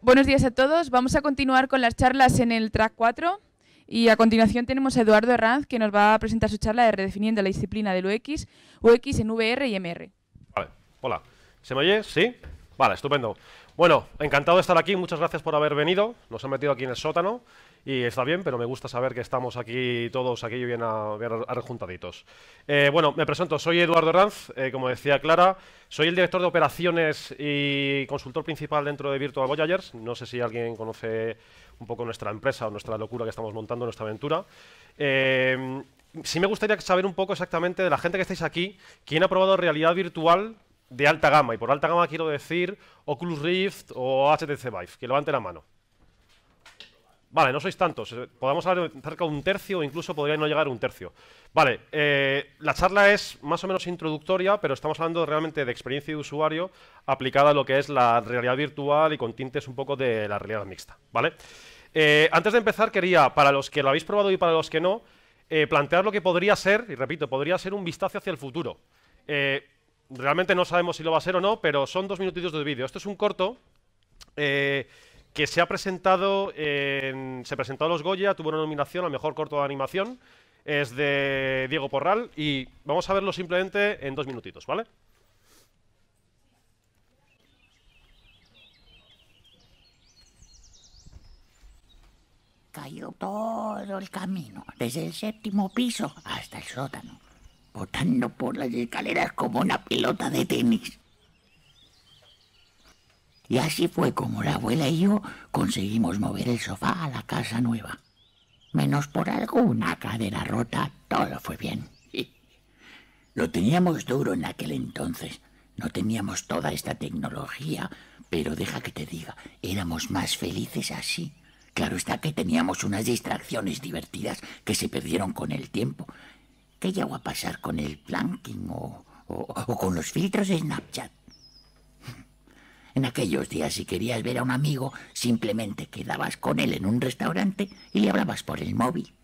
Buenos días a todos. Vamos a continuar con las charlas en el track 4. Y a continuación tenemos a Eduardo Herranz, que nos va a presentar su charla de redefiniendo la disciplina del UX, UX en VR y MR. Vale, hola. ¿Se me oye? ¿Sí? Vale, estupendo. Bueno, encantado de estar aquí. Muchas gracias por haber venido. Nos han metido aquí en el sótano y está bien, pero me gusta saber que estamos aquí todos aquí bien, a, bien eh, bueno, me presento, soy Eduardo Ranz, eh, como decía Clara, soy el director de operaciones y consultor principal dentro de Virtual Voyagers. No sé si alguien conoce un poco nuestra empresa o nuestra locura que estamos montando, nuestra aventura. Eh, sí me gustaría saber un poco exactamente de la gente que estáis aquí, quién ha probado realidad virtual de alta gama, y por alta gama quiero decir Oculus Rift o HTC Vive, que levante la mano. Vale, no sois tantos. Eh, Podemos hablar cerca de un tercio o incluso podría no llegar a un tercio. Vale, eh, la charla es más o menos introductoria, pero estamos hablando realmente de experiencia de usuario aplicada a lo que es la realidad virtual y con tintes un poco de la realidad mixta. Vale. Eh, antes de empezar, quería, para los que lo habéis probado y para los que no, plantear lo que podría ser, y repito, podría ser un vistazo hacia el futuro. realmente no sabemos si lo va a ser o no, pero son dos minutitos de vídeo. Esto es un corto que se ha presentado en, se presentó a los Goya, tuvo una nominación a Mejor Corto de Animación, es de Diego Porral y vamos a verlo simplemente en dos minutitos, ¿vale? Cayó todo el camino, desde el séptimo piso hasta el sótano, botando por las escaleras como una pelota de tenis. Y así fue como la abuela y yo conseguimos mover el sofá a la casa nueva. Menos por alguna cadera rota, todo fue bien. Lo teníamos duro en aquel entonces. No teníamos toda esta tecnología, pero deja que te diga, éramos más felices así. Claro está que teníamos unas distracciones divertidas que se perdieron con el tiempo. ¿Qué llegó a pasar con el planking o, o con los filtros de Snapchat? En aquellos días, si querías ver a un amigo, simplemente quedabas con él en un restaurante y le hablabas por el móvil.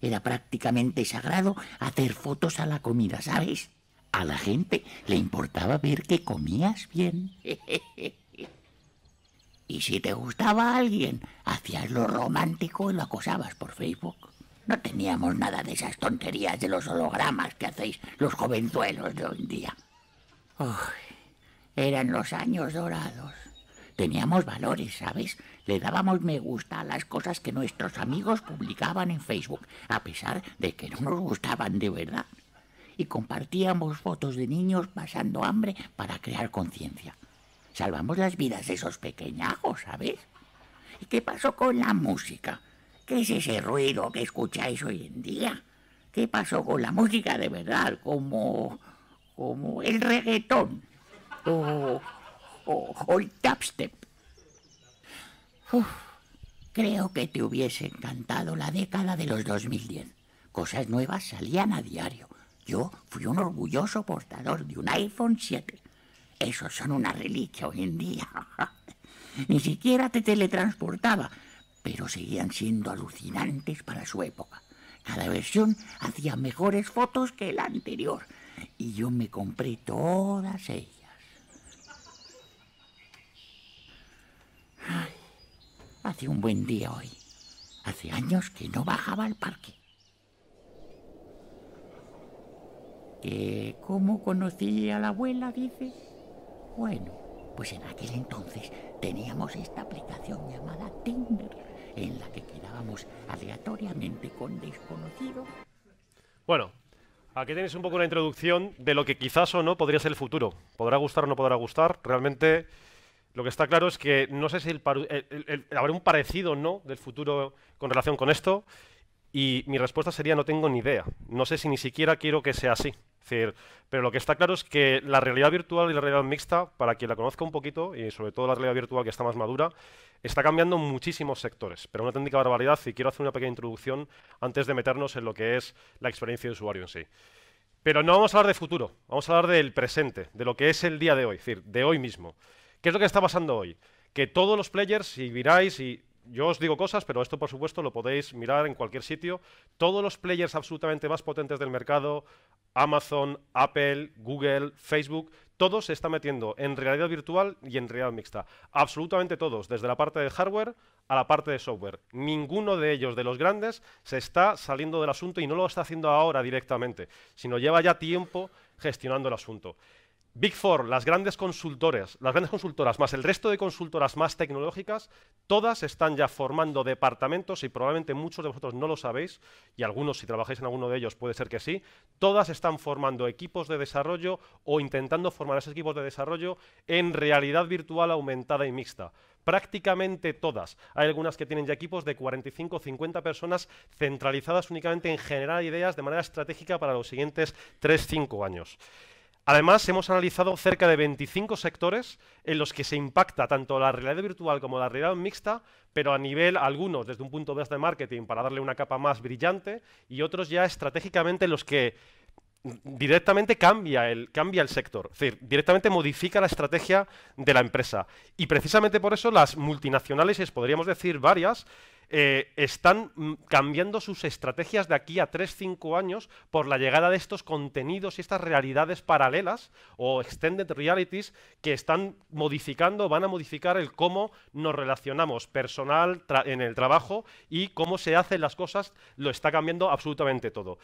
Era prácticamente sagrado hacer fotos a la comida, ¿sabes? A la gente le importaba ver que comías bien. y si te gustaba a alguien, hacías lo romántico y lo acosabas por Facebook. No teníamos nada de esas tonterías de los hologramas que hacéis los jovenzuelos de hoy en día. Eran los años dorados. Teníamos valores, ¿sabes? Le dábamos me gusta a las cosas que nuestros amigos publicaban en Facebook, a pesar de que no nos gustaban de verdad. Y compartíamos fotos de niños pasando hambre para crear conciencia. Salvamos las vidas de esos pequeñajos, ¿sabes? ¿Y qué pasó con la música? ¿Qué es ese ruido que escucháis hoy en día? ¿Qué pasó con la música de verdad? Como... como el reggaetón o, oh, o, oh, oh, el tapstep. creo que te hubiese encantado la década de los 2010. Cosas nuevas salían a diario. Yo fui un orgulloso portador de un iPhone 7. Esos son una reliquia hoy en día. Ni siquiera te teletransportaba, pero seguían siendo alucinantes para su época. Cada versión hacía mejores fotos que la anterior y yo me compré todas ellas. Hace un buen día hoy. Hace años que no bajaba al parque. ¿Qué? cómo conocí a la abuela, dice? Bueno, pues en aquel entonces teníamos esta aplicación llamada Tinder, en la que quedábamos aleatoriamente con desconocidos. Bueno, Aquí tenéis un poco una introducción de lo que quizás o no podría ser el futuro. Podrá gustar o no podrá gustar. Realmente lo que está claro es que no sé si el, habrá un parecido o no del futuro con relación con esto. Y mi respuesta sería no tengo ni idea. No sé si ni siquiera quiero que sea así. decir, pero lo que está claro es que la realidad virtual y la realidad mixta, para quien la conozca un poquito, y sobre todo la realidad virtual que está más madura, está cambiando muchísimos sectores, pero una técnica barbaridad y quiero hacer una pequeña introducción antes de meternos en lo que es la experiencia de usuario en sí. Pero no vamos a hablar de futuro, vamos a hablar del presente, de lo que es el día de hoy, es decir, de hoy mismo. ¿Qué es lo que está pasando hoy? Que todos los players, si miráis, y yo os digo cosas, pero esto por supuesto lo podéis mirar en cualquier sitio, todos los players absolutamente más potentes del mercado, Amazon, Apple, Google, Facebook, todos se están metiendo en realidad virtual y en realidad mixta. Absolutamente todos, desde la parte de hardware a la parte de software. Ninguno de ellos, de los grandes, se está saliendo del asunto y no lo está haciendo ahora directamente, sino lleva ya tiempo gestionando el asunto. Big Four, las grandes consultores, las grandes consultoras más el resto de consultoras más tecnológicas, todas están ya formando departamentos y probablemente muchos de vosotros no lo sabéis y algunos si trabajáis en alguno de ellos puede ser que sí, todas están formando equipos de desarrollo o intentando formar esos equipos de desarrollo en realidad virtual aumentada y mixta prácticamente todas. Hay algunas que tienen ya equipos de 45 o 50 personas centralizadas únicamente en generar ideas de manera estratégica para los siguientes 3-5 años. Además, hemos analizado cerca de 25 sectores en los que se impacta tanto la realidad virtual como la realidad mixta, pero a nivel algunos desde un punto de vista de marketing para darle una capa más brillante y otros ya estratégicamente en los que directamente cambia el, cambia el sector, es decir, directamente modifica la estrategia de la empresa. Y precisamente por eso las multinacionales, es podríamos decir varias, eh, están mm, cambiando sus estrategias de aquí a 3-5 años por la llegada de estos contenidos y estas realidades paralelas o extended realities que están modificando, van a modificar el cómo nos relacionamos personal en el trabajo y cómo se hacen las cosas, lo está cambiando absolutamente todo.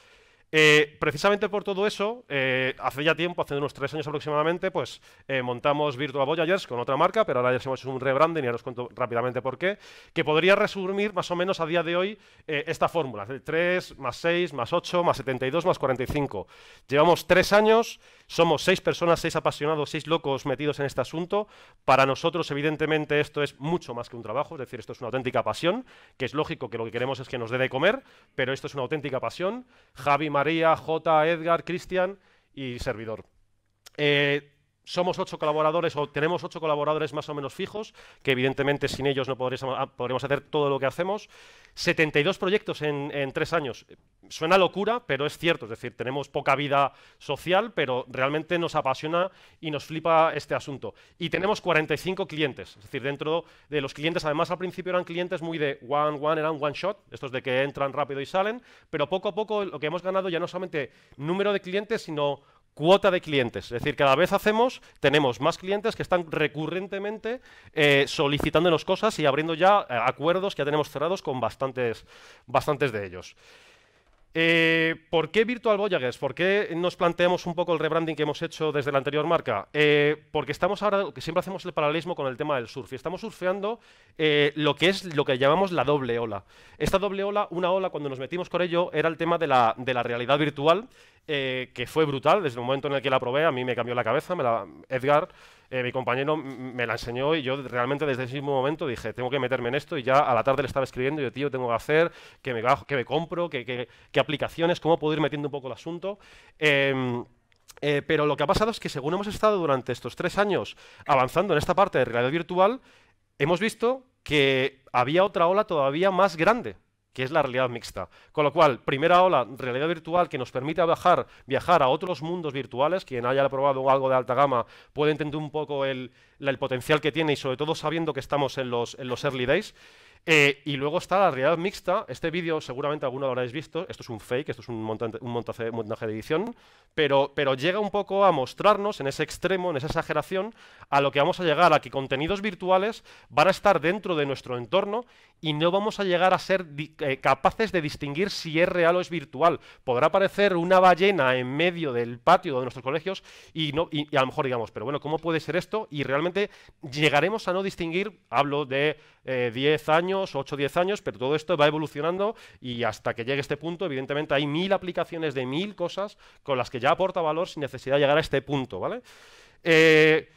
Eh, precisamente por todo eso, eh, hace ya tiempo, hace unos tres años aproximadamente, pues eh, montamos Virtual Voyagers con otra marca, pero ahora ya hemos un rebranding y ahora os cuento rápidamente por qué, que podría resumir más o menos a día de hoy esta fórmula, 3 más 6 más 8 más 72 más 45. Llevamos tres años somos seis personas, seis apasionados, seis locos metidos en este asunto. Para nosotros, evidentemente, esto es mucho más que un trabajo, es decir, esto es una auténtica pasión, que es lógico que lo que queremos es que nos dé de comer, pero esto es una auténtica pasión. Javi, María, J, Edgar, Cristian y servidor. Eh, somos ocho colaboradores o tenemos ocho colaboradores más o menos fijos, que evidentemente sin ellos no podríamos, ah, hacer todo lo que hacemos. 72 proyectos en, en, tres años. Suena locura, pero es cierto. Es decir, tenemos poca vida social, pero realmente nos apasiona y nos flipa este asunto. Y tenemos 45 clientes. Es decir, dentro de los clientes, además al principio eran clientes muy de one, one, eran one shot, estos de que entran rápido y salen, pero poco a poco lo que hemos ganado ya no solamente número de clientes, sino cuota de clientes. Es decir, cada vez hacemos, tenemos más clientes que están recurrentemente eh, solicitándonos cosas y abriendo ya eh, acuerdos que ya tenemos cerrados con bastantes, bastantes de ellos. Eh, ¿Por qué Virtual Voyagers? ¿Por qué nos planteamos un poco el rebranding que hemos hecho desde la anterior marca? Eh, porque estamos ahora, que siempre hacemos el paralelismo con el tema del surf, y estamos surfeando eh, lo que es lo que llamamos la doble ola. Esta doble ola, una ola, cuando nos metimos con ello, era el tema de la, de la realidad virtual, que fue brutal desde el momento en el que la probé, a mí me cambió la cabeza, me la, Edgar eh, mi compañero me la enseñó y yo realmente desde ese mismo momento dije, tengo que meterme en esto y ya a la tarde le estaba escribiendo, yo tío, tengo que hacer, que me, que me compro, qué que, aplicaciones, cómo puedo ir metiendo un poco el asunto. Em, eh, pero lo que ha pasado es que según hemos estado durante estos tres años avanzando en esta parte de realidad virtual, hemos visto que había otra ola todavía más grande que es la realidad mixta. Con lo cual, primera ola, realidad virtual que nos permite viajar, viajar a otros mundos virtuales. Quien haya probado algo de alta gama puede entender un poco el, potencial que tiene y sobre todo sabiendo que estamos en los early days. Eh, y luego está la realidad mixta. Este vídeo seguramente alguno lo habréis visto. Esto es un fake, esto es un, montaje, de edición. Pero, pero llega un poco a mostrarnos en ese extremo, en esa exageración, a lo que vamos a llegar, a que contenidos virtuales van a estar dentro de nuestro entorno y no vamos a llegar a ser eh, capaces de distinguir si es real o es virtual. Podrá aparecer una ballena en medio del patio de nuestros colegios y, no, y, a lo mejor digamos, pero bueno, ¿cómo puede ser esto? Y realmente llegaremos a no distinguir, hablo de 10 eh, años, o 8 10 años, pero todo esto va evolucionando y hasta que llegue este punto, evidentemente hay mil aplicaciones de mil cosas con las que ya aporta valor sin necesidad de llegar a este punto, ¿vale? Eh,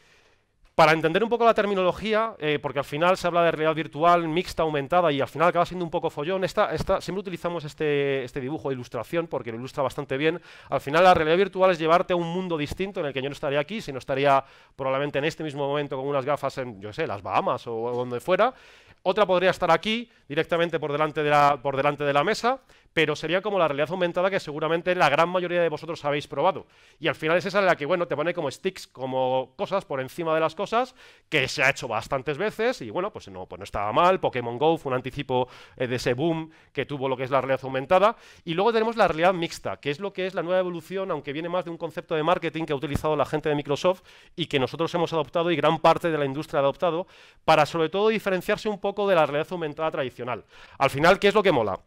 para entender un poco la terminología, eh, porque al final se habla de realidad virtual mixta, aumentada, y al final acaba siendo un poco follón, esta, siempre utilizamos este, este dibujo de ilustración porque lo ilustra bastante bien. Al final la realidad virtual es llevarte a un mundo distinto en el que yo no estaría aquí, sino estaría probablemente en este mismo momento con unas gafas en, yo sé, las Bahamas o donde fuera, otra podría estar aquí, directamente por delante de la, por delante de la mesa, pero sería como la realidad aumentada que seguramente la gran mayoría de vosotros habéis probado. Y al final es esa la que, bueno, te pone como sticks, como cosas por encima de las cosas, que se ha hecho bastantes veces y, bueno, pues no, pues no estaba mal. Pokémon Go fue un anticipo eh, de ese boom que tuvo lo que es la realidad aumentada. Y luego tenemos la realidad mixta, que es lo que es la nueva evolución, aunque viene más de un concepto de marketing que ha utilizado la gente de Microsoft y que nosotros hemos adoptado y gran parte de la industria ha adoptado, para sobre todo diferenciarse un poco de la realidad aumentada tradicional. Al final, ¿qué es lo que mola?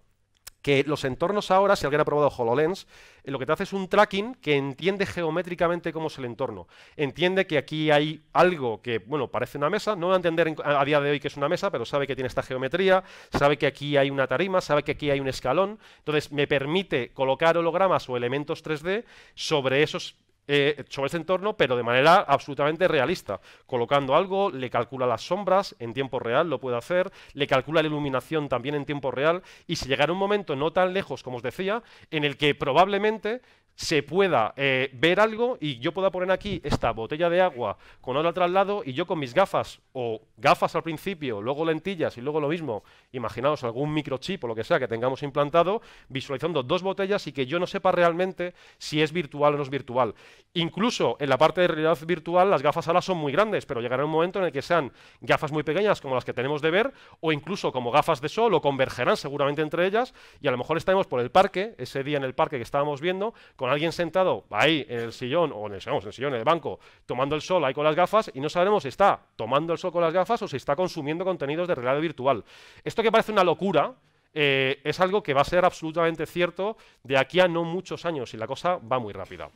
que los entornos ahora, si alguien ha probado HoloLens, eh, lo que te hace es un tracking que entiende geométricamente cómo es el entorno. Entiende que aquí hay algo que, bueno, parece una mesa, no va a entender a día de hoy que es una mesa, pero sabe que tiene esta geometría, sabe que aquí hay una tarima, sabe que aquí hay un escalón. Entonces, me permite colocar hologramas o elementos 3D sobre esos eh, sobre ese entorno, pero de manera absolutamente realista. Colocando algo, le calcula las sombras en tiempo real, lo puede hacer, le calcula la iluminación también en tiempo real, y si llegara un momento no tan lejos, como os decía, en el que probablemente se pueda eh, ver algo y yo pueda poner aquí esta botella de agua con otra al traslado y yo con mis gafas o gafas al principio, luego lentillas y luego lo mismo, imaginaos algún microchip o lo que sea que tengamos implantado, visualizando dos botellas y que yo no sepa realmente si es virtual o no es virtual. Incluso en la parte de realidad virtual las gafas ahora son muy grandes, pero llegará un momento en el que sean gafas muy pequeñas como las que tenemos de ver o incluso como gafas de sol o convergerán seguramente entre ellas y a lo mejor estaremos por el parque, ese día en el parque que estábamos viendo, con alguien sentado ahí en el sillón o en el, sillón, en el banco, tomando el sol ahí con las gafas y no sabremos si está tomando el sol con las gafas o si está consumiendo contenidos de realidad virtual. Esto que parece una locura, eh, es algo que va a ser absolutamente cierto de aquí a no muchos años y la cosa va muy rápida.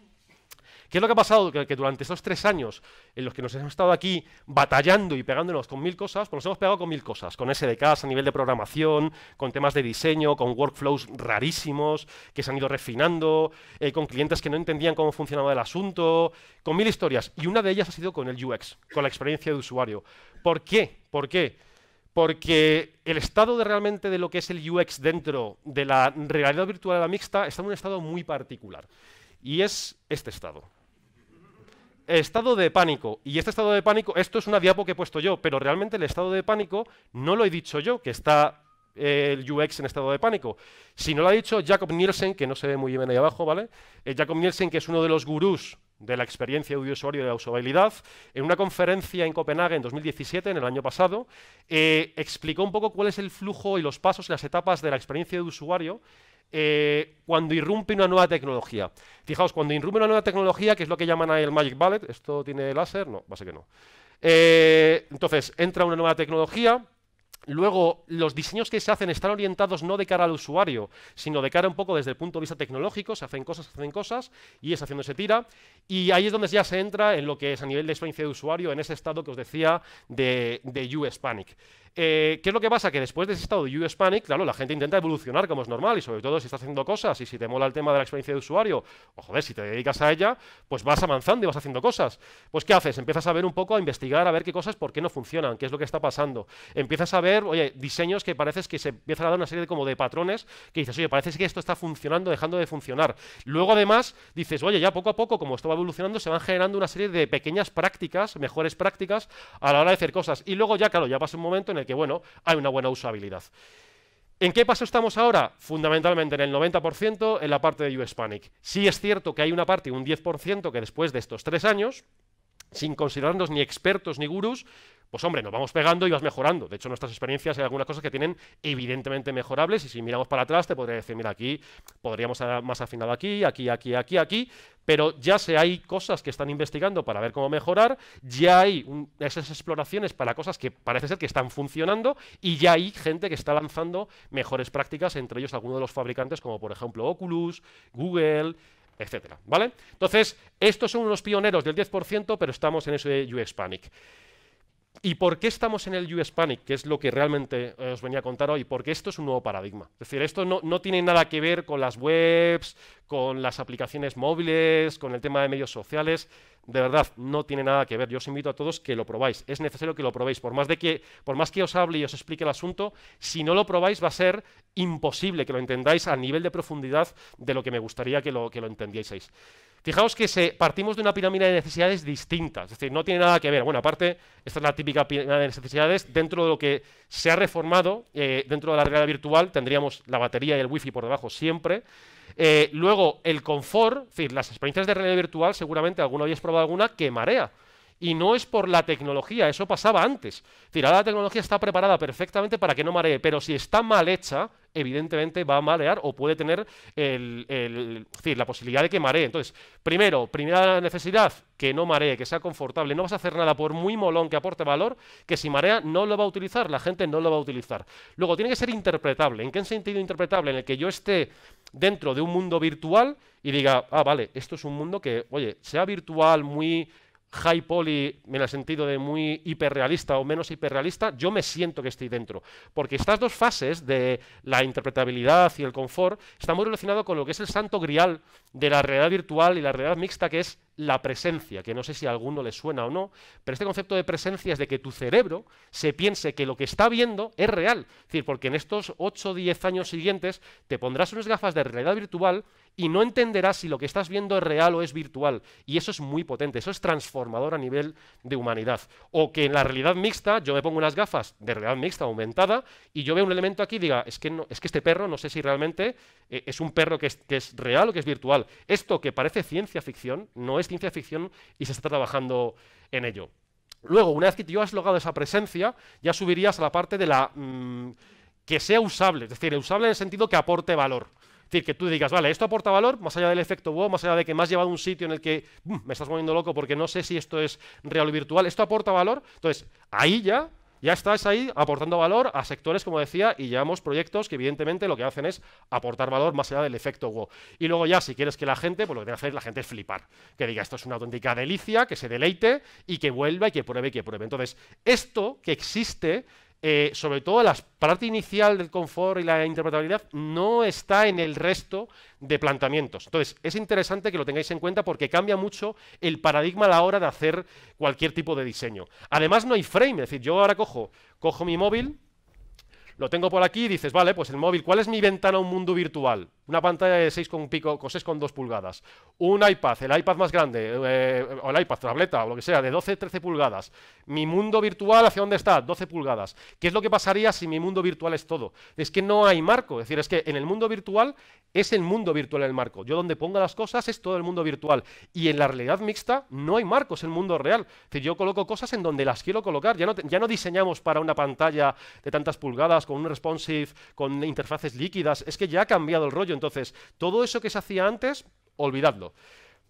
¿Qué es lo que ha pasado? Que, durante estos tres años en los que nos hemos estado aquí batallando y pegándonos con mil cosas, pues nos hemos pegado con mil cosas, con SDKs a nivel de programación, con temas de diseño, con workflows rarísimos que se han ido refinando, eh, con clientes que no entendían cómo funcionaba el asunto, con mil historias. Y una de ellas ha sido con el UX, con la experiencia de usuario. ¿Por qué? ¿Por qué? porque el estado de realmente de lo que es el UX dentro de la realidad virtual de la mixta está en un estado muy particular. Y es este estado estado de pánico. Y este estado de pánico, esto es una diapo que he puesto yo, pero realmente el estado de pánico no lo he dicho yo, que está eh, el UX en estado de pánico. Si no lo ha dicho Jacob Nielsen, que no se ve muy bien ahí abajo, ¿vale? Eh, Jacob Nielsen, que es uno de los gurús de la experiencia de usuario y de la usabilidad, en una conferencia en Copenhague en 2017, en el año pasado, eh, explicó un poco cuál es el flujo y los pasos y las etapas de la experiencia de usuario eh, cuando irrumpe una nueva tecnología. Fijaos, cuando irrumpe una nueva tecnología, que es lo que llaman el Magic ballet ¿esto tiene láser? No, va a ser que no. Eh, entonces, entra una nueva tecnología, Luego, los diseños que se hacen están orientados no de cara al usuario, sino de cara un poco desde el punto de vista tecnológico, se hacen cosas, se hacen cosas, y es haciendo ese tira, y ahí es donde ya se entra en lo que es a nivel de experiencia de usuario, en ese estado que os decía de, de US eh, ¿Qué es lo que pasa? Que después de ese estado de u Panic, claro, la gente intenta evolucionar como es normal y sobre todo si está haciendo cosas y si te mola el tema de la experiencia de usuario o joder, si te dedicas a ella, pues vas avanzando y vas haciendo cosas. Pues ¿qué haces? Empiezas a ver un poco, a investigar, a ver qué cosas, por qué no funcionan, qué es lo que está pasando. Empiezas a ver, oye, diseños que parece que se empiezan a dar una serie de, como de patrones que dices, oye, parece que esto está funcionando, dejando de funcionar. Luego además dices, oye, ya poco a poco, como esto va evolucionando, se van generando una serie de pequeñas prácticas, mejores prácticas a la hora de hacer cosas. Y luego ya, claro, ya pasa un momento en el que, bueno, hay una buena usabilidad. ¿En qué paso estamos ahora? Fundamentalmente en el 90% en la parte de US Panic. Sí es cierto que hay una parte, un 10%, que después de estos tres años, sin considerarnos ni expertos ni gurús, pues hombre, nos vamos pegando y vas mejorando. De hecho, nuestras experiencias hay algunas cosas que tienen evidentemente mejorables y si miramos para atrás te podría decir, mira, aquí podríamos haber más afinado aquí, aquí, aquí, aquí, aquí, pero ya se hay cosas que están investigando para ver cómo mejorar, ya hay esas exploraciones para cosas que parece ser que están funcionando y ya hay gente que está lanzando mejores prácticas, entre ellos algunos de los fabricantes como por ejemplo Oculus, Google, etcétera, ¿vale? Entonces, estos son unos pioneros del 10%, pero estamos en eso de US Panic. ¿Y por qué estamos en el US Panic? Que es lo que realmente eh, os venía a contar hoy, porque esto es un nuevo paradigma. Es decir, esto no, tiene nada que ver con las webs, con las aplicaciones móviles, con el tema de medios sociales. De verdad, no tiene nada que ver. Yo os invito a todos que lo probáis. Es necesario que lo probéis. Por más, de que, por más que os hable y os explique el asunto, si no lo probáis va a ser imposible que lo entendáis a nivel de profundidad de lo que me gustaría que lo, que lo entendieseis. Fijaos que se, partimos de una pirámide de necesidades distintas, es decir, no tiene nada que ver. Bueno, aparte, esta es la típica pirámide de necesidades. Dentro de lo que se ha reformado, eh, dentro de la realidad virtual, tendríamos la batería y el wifi por debajo siempre. Eh, luego, el confort, es decir, las experiencias de realidad virtual, seguramente alguno habéis probado alguna, que marea. Y no es por la tecnología, eso pasaba antes. Es ahora la tecnología está preparada perfectamente para que no maree, pero si está mal hecha, evidentemente va a marear o puede tener el, la posibilidad de que maree. Entonces, primero, primera necesidad, que no maree, que sea confortable. No vas a hacer nada por muy molón que aporte valor, que si marea no lo va a utilizar, la gente no lo va a utilizar. Luego, tiene que ser interpretable. ¿En qué sentido interpretable? En el que yo esté dentro de un mundo virtual y diga, ah, vale, esto es un mundo que, oye, sea virtual, muy high poly en el sentido de muy hiperrealista o menos hiperrealista, yo me siento que estoy dentro. Porque estas dos fases de la interpretabilidad y el confort están muy relacionadas con lo que es el santo grial de la realidad virtual y la realidad mixta, que es la presencia, que no sé si a alguno le suena o no, pero este concepto de presencia es de que tu cerebro se piense que lo que está viendo es real. Es decir, porque en estos 8 o 10 años siguientes te pondrás unas gafas de realidad virtual y no entenderás si lo que estás viendo es real o es virtual. Y eso es muy potente, eso es transformador a nivel de humanidad. O que en la realidad mixta yo me pongo unas gafas de realidad mixta aumentada y yo veo un elemento aquí y diga, es que, es que este perro no sé si realmente eh, es un perro que es, que es real o que es virtual. Esto que parece ciencia ficción no es ciencia ficción y se está trabajando en ello. Luego, una vez que tú has logrado esa presencia, ya subirías a la parte de la... Mm, que sea usable, es decir, usable en el sentido que aporte valor. Es decir, que tú digas, vale, esto aporta valor, más allá del efecto wow, más allá de que me has llevado a un sitio en el que mm, me estás moviendo loco porque no sé si esto es real o virtual, esto aporta valor. Entonces, ahí ya ya estás ahí aportando valor a sectores, como decía, y llevamos proyectos que evidentemente lo que hacen es aportar valor más allá del efecto wow. Y luego ya, si quieres que la gente, pues lo que tiene que hacer la gente es flipar, que diga esto es una auténtica delicia, que se deleite y que vuelva y que pruebe y que pruebe. Entonces, esto que existe eh, sobre todo la parte inicial del confort y la interpretabilidad, no está en el resto de planteamientos. Entonces, es interesante que lo tengáis en cuenta porque cambia mucho el paradigma a la hora de hacer cualquier tipo de diseño. Además, no hay frame, es decir, yo ahora cojo, cojo mi móvil, lo tengo por aquí y dices, vale, pues el móvil, ¿cuál es mi ventana a un mundo virtual? una pantalla de seis con pico, con dos pulgadas, un iPad, el iPad más grande, eh, o el iPad, tableta, o lo que sea, de 12, 13 pulgadas, mi mundo virtual, ¿hacia dónde está? 12 pulgadas. ¿Qué es lo que pasaría si mi mundo virtual es todo? Es que no hay marco, es decir, es que en el mundo virtual es el mundo virtual el marco. Yo donde ponga las cosas es todo el mundo virtual. Y en la realidad mixta no hay marco, es el mundo real. Es decir, yo coloco cosas en donde las quiero colocar. Ya no, ya no diseñamos para una pantalla de tantas pulgadas, con un responsive, con interfaces líquidas. Es que ya ha cambiado el rollo. Entonces, todo eso que se hacía antes, olvidadlo.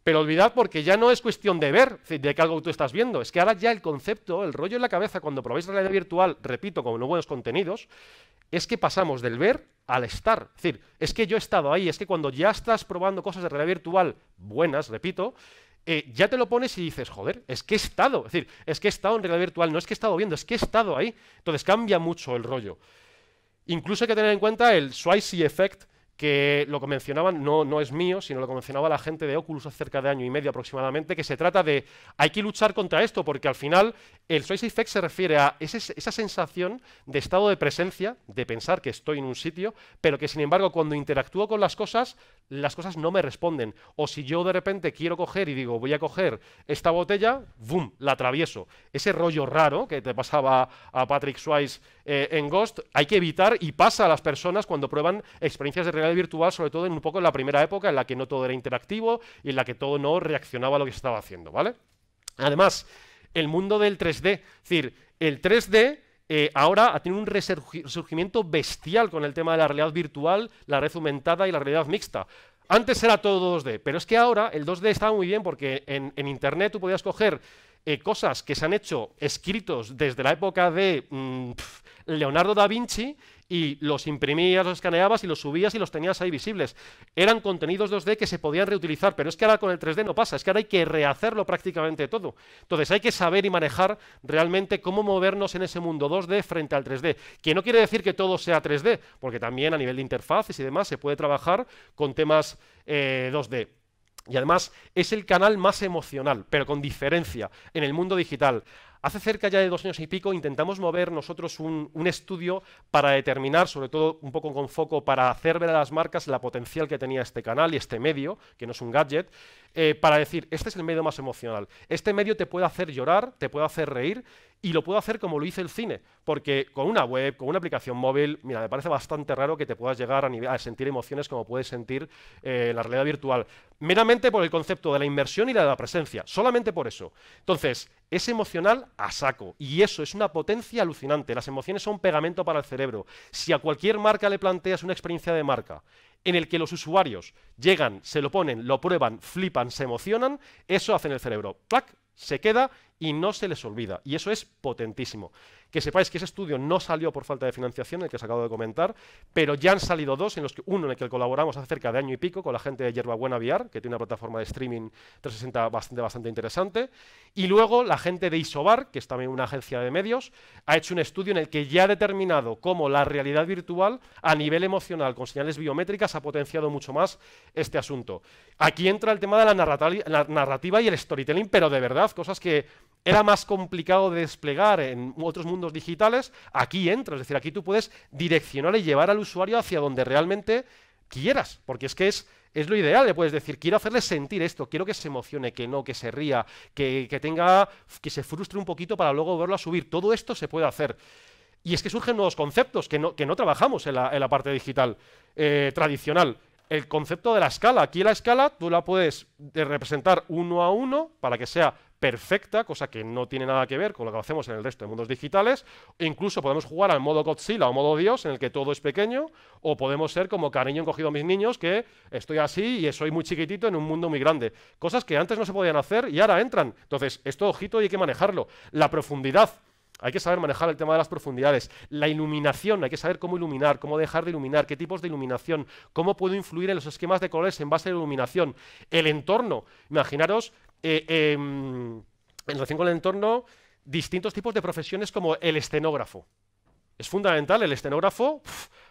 Pero olvidad porque ya no es cuestión de ver, de que algo tú estás viendo. Es que ahora ya el concepto, el rollo en la cabeza cuando probáis la realidad virtual, repito, con buenos contenidos, es que pasamos del ver al estar. Es decir, es que yo he estado ahí, es que cuando ya estás probando cosas de realidad virtual buenas, repito, eh, ya te lo pones y dices, joder, es que he estado. Es decir, es que he estado en realidad virtual, no es que he estado viendo, es que he estado ahí. Entonces cambia mucho el rollo. Incluso hay que tener en cuenta el Swicey Effect, que lo que mencionaban no, no es mío, sino lo que mencionaba la gente de Oculus hace cerca de año y medio aproximadamente, que se trata de hay que luchar contra esto, porque al final el Soy Effect se refiere a esa sensación de estado de presencia, de pensar que estoy en un sitio, pero que sin embargo cuando interactúo con las cosas, las cosas no me responden. O si yo de repente quiero coger y digo voy a coger esta botella, ¡boom! la atravieso. Ese rollo raro que te pasaba a Patrick Swiss... Eh, en Ghost hay que evitar y pasa a las personas cuando prueban experiencias de realidad virtual, sobre todo en un poco en la primera época en la que no todo era interactivo y en la que todo no reaccionaba a lo que se estaba haciendo, ¿vale? Además, el mundo del 3D, es decir, el 3D eh, ahora ha tenido un resurgimiento bestial con el tema de la realidad virtual, la red aumentada y la realidad mixta. Antes era todo 2D, pero es que ahora el 2D estaba muy bien porque en, Internet tú podías coger eh, cosas que se han hecho escritos desde la época de... Mm, Leonardo da Vinci y los imprimías, los escaneabas y los subías y los tenías ahí visibles. Eran contenidos 2D que se podían reutilizar, pero es que ahora con el 3D no pasa, es que ahora hay que rehacerlo prácticamente todo. Entonces hay que saber y manejar realmente cómo movernos en ese mundo 2D frente al 3D, que no quiere decir que todo sea 3D, porque también a nivel de interfaces y demás se puede trabajar con temas 2D. Eh, y además es el canal más emocional, pero con diferencia, en el mundo digital. Hace cerca ya de dos años y pico intentamos mover nosotros un, estudio para determinar, sobre todo un poco con foco, para hacer ver a las marcas la potencial que tenía este canal y este medio, que no es un gadget, eh, para decir, este es el medio más emocional. Este medio te puede hacer llorar, te puede hacer reír y lo puedo hacer como lo hice el cine, porque con una web, con una aplicación móvil, mira, me parece bastante raro que te puedas llegar a, sentir emociones como puedes sentir en eh, la realidad virtual, meramente por el concepto de la inmersión y la de la presencia, solamente por eso. Entonces, es emocional a saco. Y eso es una potencia alucinante. Las emociones son pegamento para el cerebro. Si a cualquier marca le planteas una experiencia de marca en el que los usuarios llegan, se lo ponen, lo prueban, flipan, se emocionan, eso hace en el cerebro. Se queda y no se les olvida. Y eso es potentísimo. Que sepáis que ese estudio no salió por falta de financiación, el que os acabo de comentar, pero ya han salido dos, en los que uno en el que colaboramos hace cerca de año y pico con la gente de Yerba Buena VR, que tiene una plataforma de streaming 360 bastante, bastante interesante, y luego la gente de Isobar, que es también una agencia de medios, ha hecho un estudio en el que ya ha determinado cómo la realidad virtual a nivel emocional con señales biométricas ha potenciado mucho más este asunto. Aquí entra el tema de la, la narrativa y el storytelling, pero de verdad, cosas que era más complicado de desplegar en otros mundos digitales, aquí entra, es decir, aquí tú puedes direccionar y llevar al usuario hacia donde realmente quieras, porque es que es, es lo ideal, le puedes decir, quiero hacerle sentir esto, quiero que se emocione, que no, que se ría, que, tenga, que se frustre un poquito para luego verlo a subir, todo esto se puede hacer. Y es que surgen nuevos conceptos que no, que no trabajamos en la, parte digital eh, tradicional. El concepto de la escala. Aquí la escala tú la puedes eh, representar uno a uno para que sea perfecta, cosa que no tiene nada que ver con lo que hacemos en el resto de mundos digitales. Incluso podemos jugar al modo Godzilla o modo Dios, en el que todo es pequeño, o podemos ser como cariño encogido a mis niños, que estoy así y soy muy chiquitito en un mundo muy grande. Cosas que antes no se podían hacer y ahora entran. Entonces, esto, ojito, y hay que manejarlo. La profundidad. Hay que saber manejar el tema de las profundidades. La iluminación, hay que saber cómo iluminar, cómo dejar de iluminar, qué tipos de iluminación, cómo puedo influir en los esquemas de colores en base a la iluminación. El entorno. Imaginaros eh, em, en relación con el entorno, distintos tipos de profesiones como el escenógrafo. Es fundamental, el escenógrafo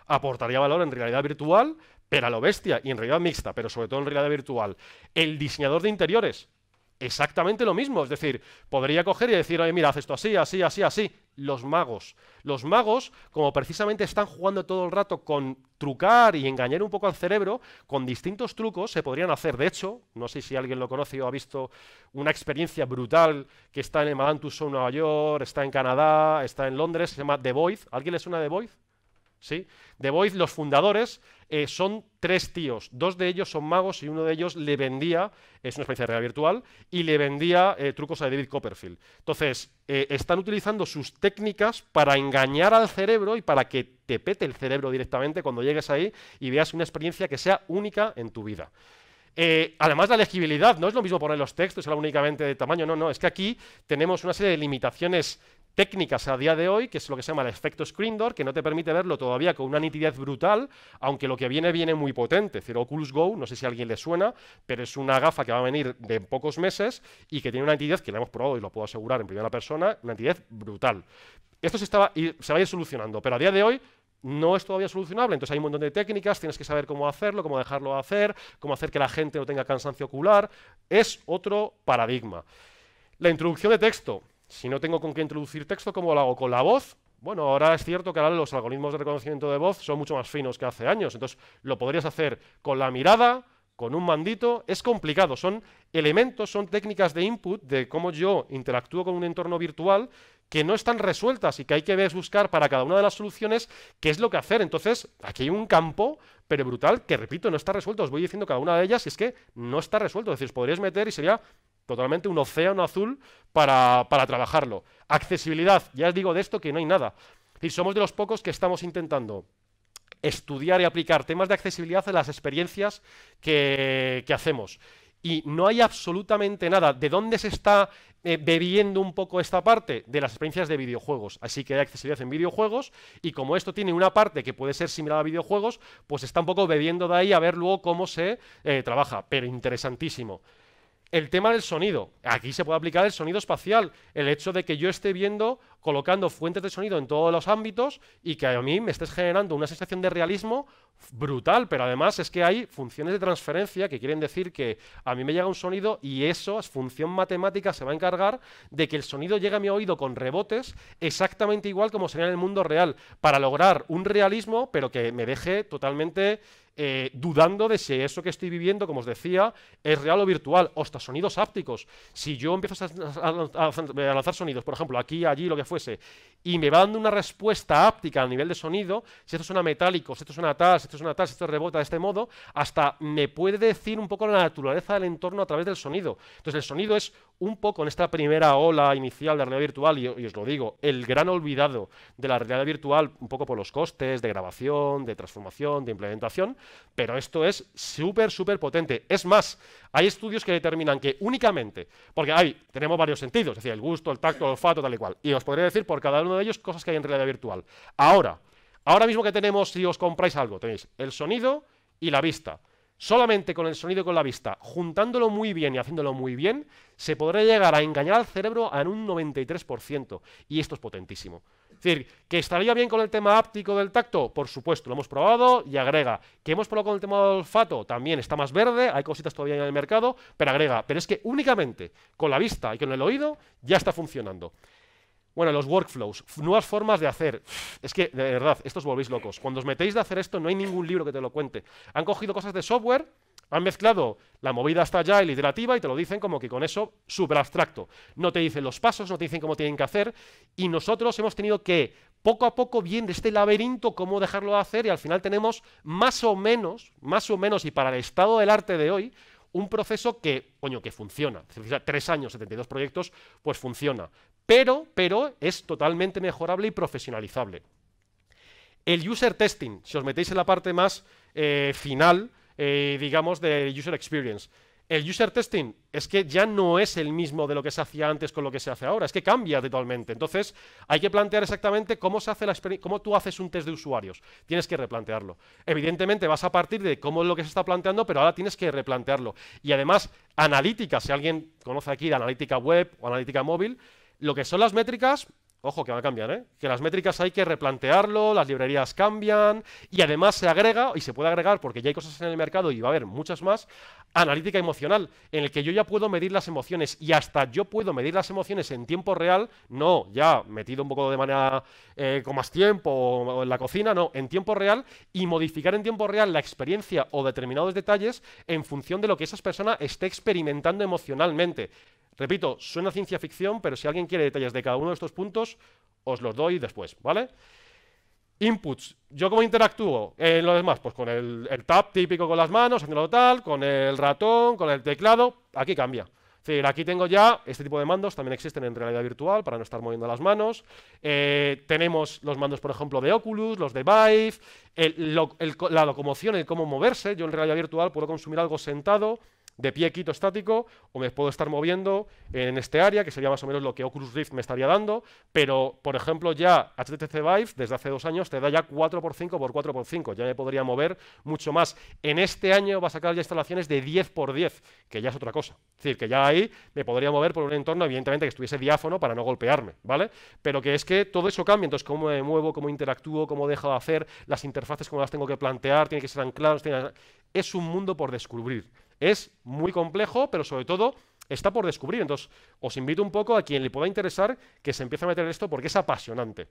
aportaría valor en realidad virtual, pero a lo bestia, y en realidad mixta, pero sobre todo en realidad virtual. El diseñador de interiores, exactamente lo mismo. Es decir, podría coger y decir, oye, mira, haz esto así, así, así, así. Los magos. Los magos, como precisamente están jugando todo el rato con trucar y engañar un poco al cerebro, con distintos trucos se podrían hacer. De hecho, no sé si alguien lo conoce o ha visto una experiencia brutal que está en el Madame Nueva York, está en Canadá, está en Londres, se llama The Void. ¿Alguien le suena The Void? De The los fundadores, eh, son tres tíos. Dos de ellos son magos y uno de ellos le vendía, es una experiencia de realidad virtual, y le vendía eh, trucos a David Copperfield. Entonces, eh, están utilizando sus técnicas para engañar al cerebro y para que te pete el cerebro directamente cuando llegues ahí y veas una experiencia que sea única en tu vida. además, la legibilidad no es lo mismo poner los textos, habla únicamente de tamaño, no, no, es que aquí tenemos una serie de limitaciones técnicas a día de hoy, que es lo que se llama el efecto screen door, que no te permite verlo todavía con una nitidez brutal, aunque lo que viene viene muy potente. Es decir, Oculus Go, no sé si a alguien le suena, pero es una gafa que va a venir de pocos meses y que tiene una nitidez que la hemos probado y lo puedo asegurar en primera persona, una nitidez brutal. Esto se, estaba, se va a ir solucionando, pero a día de hoy no es todavía solucionable. Entonces hay un montón de técnicas, tienes que saber cómo hacerlo, cómo dejarlo hacer, cómo hacer que la gente no tenga cansancio ocular. Es otro paradigma. La introducción de texto. Si no tengo con qué introducir texto, ¿cómo lo hago? ¿Con la voz? Bueno, ahora es cierto que ahora los algoritmos de reconocimiento de voz son mucho más finos que hace años, entonces lo podrías hacer con la mirada, con un mandito, es complicado, son elementos, son técnicas de input de cómo yo interactúo con un entorno virtual que no están resueltas y que hay que buscar para cada una de las soluciones qué es lo que hacer. Entonces, aquí hay un campo, pero brutal, que repito, no está resuelto. Os voy diciendo cada una de ellas y es que no está resuelto. Es decir, os podrías meter y sería totalmente un océano azul para, trabajarlo. Accesibilidad, ya os digo de esto que no hay nada. Y somos de los pocos que estamos intentando estudiar y aplicar temas de accesibilidad en las experiencias que, que hacemos. Y no hay absolutamente nada. ¿De dónde se está eh, bebiendo un poco esta parte? De las experiencias de videojuegos. Así que hay accesibilidad en videojuegos y como esto tiene una parte que puede ser similar a videojuegos, pues está un poco bebiendo de ahí a ver luego cómo se eh, trabaja. Pero interesantísimo el tema del sonido. Aquí se puede aplicar el sonido espacial, el hecho de que yo esté viendo, colocando fuentes de sonido en todos los ámbitos y que a mí me estés generando una sensación de realismo brutal, pero además es que hay funciones de transferencia que quieren decir que a mí me llega un sonido y eso, es función matemática, se va a encargar de que el sonido llegue a mi oído con rebotes exactamente igual como sería en el mundo real, para lograr un realismo, pero que me deje totalmente eh, dudando de si eso que estoy viviendo, como os decía, es real o virtual. Hasta sonidos ápticos. Si yo empiezo a, a lanzar sonidos, por ejemplo, aquí, allí, lo que fuese, y me va dando una respuesta áptica a nivel de sonido, si esto suena metálico, si esto suena tal, si esto suena tal, si esto rebota de este modo, hasta me puede decir un poco la naturaleza del entorno a través del sonido. Entonces el sonido es un poco en esta primera ola inicial de realidad virtual, y, os lo digo, el gran olvidado de la realidad virtual, un poco por los costes de grabación, de transformación, de implementación, pero esto es súper, súper potente. Es más, hay estudios que determinan que únicamente, porque hay, tenemos varios sentidos, es decir, el gusto, el tacto, el olfato, tal y cual, y os podría decir por cada uno de ellos cosas que hay en realidad virtual. Ahora, ahora mismo que tenemos, si os compráis algo, tenéis el sonido y la vista. Solamente con el sonido y con la vista, juntándolo muy bien y haciéndolo muy bien, se podrá llegar a engañar al cerebro en un 93%. Y esto es potentísimo. Es decir, ¿que estaría bien con el tema áptico del tacto? Por supuesto, lo hemos probado y agrega. ¿Que hemos probado con el tema del olfato? También está más verde, hay cositas todavía en el mercado, pero agrega. Pero es que únicamente con la vista y con el oído ya está funcionando. Bueno, los workflows, nuevas formas de hacer. Es que, de verdad, estos volvéis locos. Cuando os metéis de hacer esto, no hay ningún libro que te lo cuente. Han cogido cosas de software, han mezclado la movida hasta allá y iterativa, y te lo dicen como que con eso súper abstracto. No te dicen los pasos, no te dicen cómo tienen que hacer y nosotros hemos tenido que, poco a poco, bien de este laberinto, cómo dejarlo de hacer y al final tenemos más o menos, más o menos y para el estado del arte de hoy, un proceso que, coño, que funciona. tres años, 72 proyectos, pues funciona pero, pero es totalmente mejorable y profesionalizable. El user testing, si os metéis en la parte más eh, final, eh, digamos, de user experience. El user testing es que ya no es el mismo de lo que se hacía antes con lo que se hace ahora, es que cambia totalmente. Entonces, hay que plantear exactamente cómo, se hace la cómo tú haces un test de usuarios. Tienes que replantearlo. Evidentemente, vas a partir de cómo es lo que se está planteando, pero ahora tienes que replantearlo. Y además, analítica, si alguien conoce aquí de analítica web o analítica móvil, lo que son las métricas, ojo que van a cambiar, ¿eh? que las métricas hay que replantearlo, las librerías cambian y además se agrega, y se puede agregar porque ya hay cosas en el mercado y va a haber muchas más, analítica emocional, en el que yo ya puedo medir las emociones y hasta yo puedo medir las emociones en tiempo real, no ya metido un poco de manera eh, con más tiempo o en la cocina, no, en tiempo real y modificar en tiempo real la experiencia o determinados detalles en función de lo que esa persona esté experimentando emocionalmente. Repito, suena ciencia ficción, pero si alguien quiere detalles de cada uno de estos puntos, os los doy después, ¿vale? Inputs. ¿Yo cómo interactúo en lo demás? Pues con el, tap tab típico con las manos, lo tal, con el ratón, con el teclado. Aquí cambia. Es decir, aquí tengo ya este tipo de mandos, también existen en realidad virtual para no estar moviendo las manos. Eh, tenemos los mandos, por ejemplo, de Oculus, los de Vive, la locomoción, el cómo moverse. Yo en realidad virtual puedo consumir algo sentado, de pie quito estático o me puedo estar moviendo en este área, que sería más o menos lo que Oculus Rift me estaría dando, pero por ejemplo ya HTC Vive desde hace dos años te da ya 4x5x4x5, ya me podría mover mucho más. En este año va a sacar ya instalaciones de 10x10, que ya es otra cosa. Es decir, que ya ahí me podría mover por un entorno, evidentemente, que estuviese diáfono para no golpearme, ¿vale? Pero que es que todo eso cambia, entonces cómo me muevo, cómo interactúo, cómo dejo de hacer, las interfaces, cómo las tengo que plantear, tiene que ser ancladas, es un mundo por descubrir. Es muy complejo, pero sobre todo está por descubrir. Entonces, os invito un poco a quien le pueda interesar que se empiece a meter en esto porque es apasionante.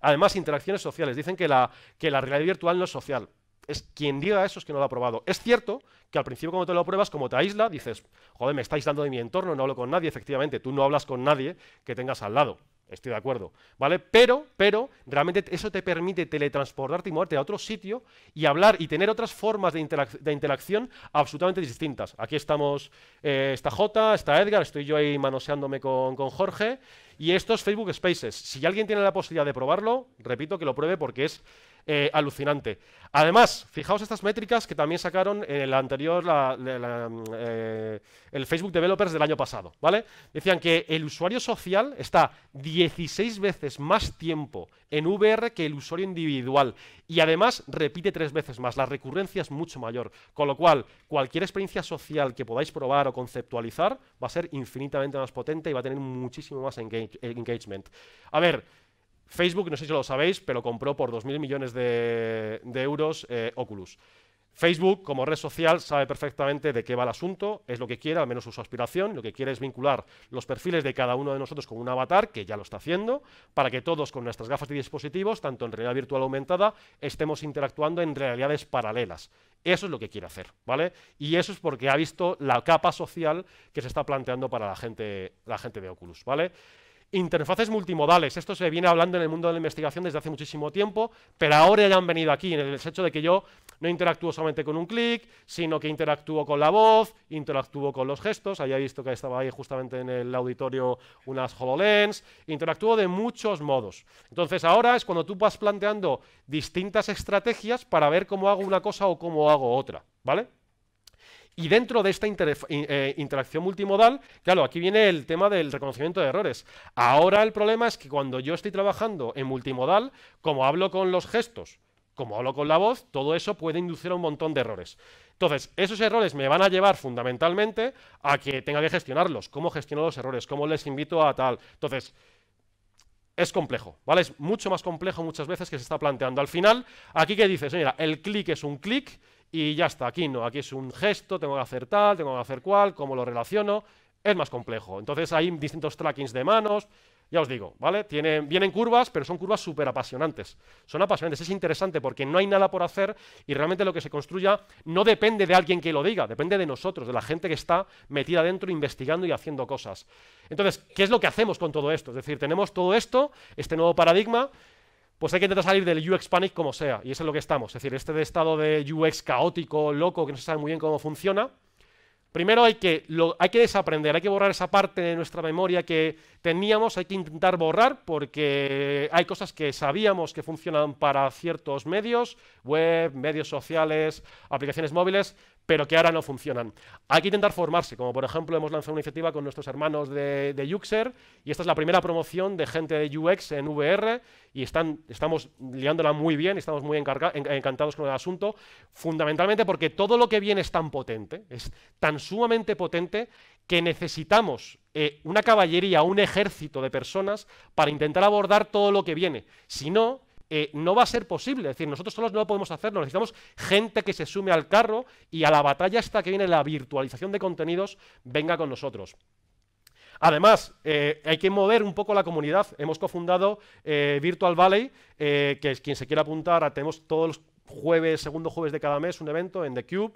Además, interacciones sociales. Dicen que la, que la realidad virtual no es social. Es quien diga eso es que no lo ha probado. Es cierto que al principio cuando te lo pruebas, como te aísla, dices, joder, me está aislando de mi entorno, no hablo con nadie. Efectivamente, tú no hablas con nadie que tengas al lado. Estoy de acuerdo, ¿vale? Pero, pero, realmente eso te permite teletransportarte y moverte a otro sitio y hablar y tener otras formas de, interacción absolutamente distintas. Aquí estamos, eh, está Jota, está Edgar, estoy yo ahí manoseándome con, con Jorge. Y estos Facebook Spaces, si alguien tiene la posibilidad de probarlo, repito que lo pruebe porque es eh, alucinante. Además, fijaos estas métricas que también sacaron en el anterior, mm, eh, el Facebook Developers del año pasado, ¿vale? Decían que el usuario social está 16 veces más tiempo en VR que el usuario individual y además repite tres veces más, la recurrencia es mucho mayor, con lo cual cualquier experiencia social que podáis probar o conceptualizar va a ser infinitamente más potente y va a tener muchísimo más engagement. A ver, Facebook, no sé si lo sabéis, pero compró por 2.000 millones de, euros eh, Oculus. Facebook, como red social, sabe perfectamente de qué va el asunto, es lo que quiere, al menos su aspiración. Lo que quiere es vincular los perfiles de cada uno de nosotros con un avatar, que ya lo está haciendo, para que todos con nuestras gafas y dispositivos, tanto en realidad virtual aumentada, estemos interactuando en realidades paralelas. Eso es lo que quiere hacer, ¿vale? Y eso es porque ha visto la capa social que se está planteando para la gente, la gente de Oculus, ¿vale? Interfaces multimodales, esto se viene hablando en el mundo de la investigación desde hace muchísimo tiempo, pero ahora ya han venido aquí, en el hecho de que yo no interactúo solamente con un clic, sino que interactúo con la voz, interactúo con los gestos, había visto que estaba ahí justamente en el auditorio unas HoloLens, interactúo de muchos modos. Entonces ahora es cuando tú vas planteando distintas estrategias para ver cómo hago una cosa o cómo hago otra, ¿vale? Y dentro de esta eh, interacción multimodal, claro, aquí viene el tema del reconocimiento de errores. Ahora el problema es que cuando yo estoy trabajando en multimodal, como hablo con los gestos, como hablo con la voz, todo eso puede inducir a un montón de errores. Entonces, esos errores me van a llevar fundamentalmente a que tenga que gestionarlos. ¿Cómo gestiono los errores? ¿Cómo les invito a tal? Entonces, es complejo, ¿vale? Es mucho más complejo muchas veces que se está planteando. Al final, aquí que dices, mira, el clic es un clic y ya está. Aquí no, aquí es un gesto, tengo que hacer tal, tengo que hacer cual, cómo lo relaciono, es más complejo. Entonces hay distintos trackings de manos, ya os digo, ¿vale? Tienen, vienen curvas, pero son curvas súper apasionantes. Son apasionantes, es interesante porque no hay nada por hacer y realmente lo que se construya no depende de alguien que lo diga, depende de nosotros, de la gente que está metida dentro investigando y haciendo cosas. Entonces, ¿qué es lo que hacemos con todo esto? Es decir, tenemos todo esto, este nuevo paradigma, pues hay que intentar salir del UX panic como sea, y eso es lo que estamos. Es decir, este estado de UX caótico, loco, que no se sabe muy bien cómo funciona. Primero hay que, hay que desaprender, hay que borrar esa parte de nuestra memoria que teníamos, hay que intentar borrar porque hay cosas que sabíamos que funcionan para ciertos medios, web, medios sociales, aplicaciones móviles, pero que ahora no funcionan. Hay que intentar formarse, como por ejemplo hemos lanzado una iniciativa con nuestros hermanos de, de y esta es la primera promoción de gente de UX en VR, y están, estamos liándola muy bien, estamos muy encantados con el asunto, fundamentalmente porque todo lo que viene es tan potente, es tan sumamente potente, que necesitamos eh, una caballería, un ejército de personas para intentar abordar todo lo que viene. Si no, eh, no va a ser posible. Es decir, nosotros solos no lo podemos hacer, necesitamos gente que se sume al carro y a la batalla esta que viene la virtualización de contenidos venga con nosotros. Además, eh, hay que mover un poco la comunidad. Hemos cofundado eh, Virtual Valley, que es quien se quiera apuntar. Tenemos todos los jueves, segundo jueves de cada mes, un evento en The Cube,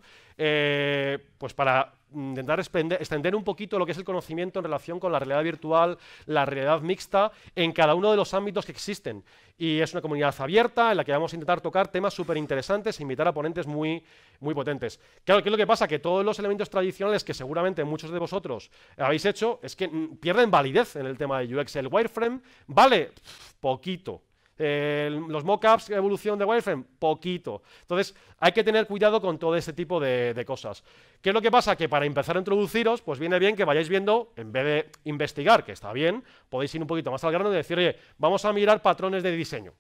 pues para intentar extender un poquito lo que es el conocimiento en relación con la realidad virtual, la realidad mixta, en cada uno de los ámbitos que existen. Y es una comunidad abierta en la que vamos a intentar tocar temas súper interesantes e invitar a ponentes muy, muy potentes. Claro, ¿qué es lo que pasa? Que todos los elementos tradicionales que seguramente muchos de vosotros habéis hecho es que mm, pierden validez en el tema de UX. El wireframe vale poquito los mockups, evolución de wireframe, poquito. Entonces, hay que tener cuidado con todo este tipo de, de, cosas. ¿Qué es lo que pasa? Que para empezar a introduciros, pues viene bien que vayáis viendo, en vez de investigar, que está bien, podéis ir un poquito más al grano y decir, oye, vamos a mirar patrones de diseño.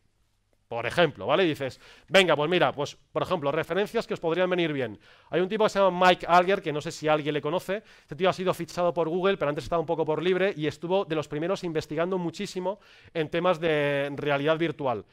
Por ejemplo, ¿vale? Y dices, venga, pues mira, pues por ejemplo, referencias que os podrían venir bien. Hay un tipo que se llama Mike Alger, que no sé si alguien le conoce. Este tío ha sido fichado por Google, pero antes estaba un poco por libre y estuvo de los primeros investigando muchísimo en temas de realidad virtual.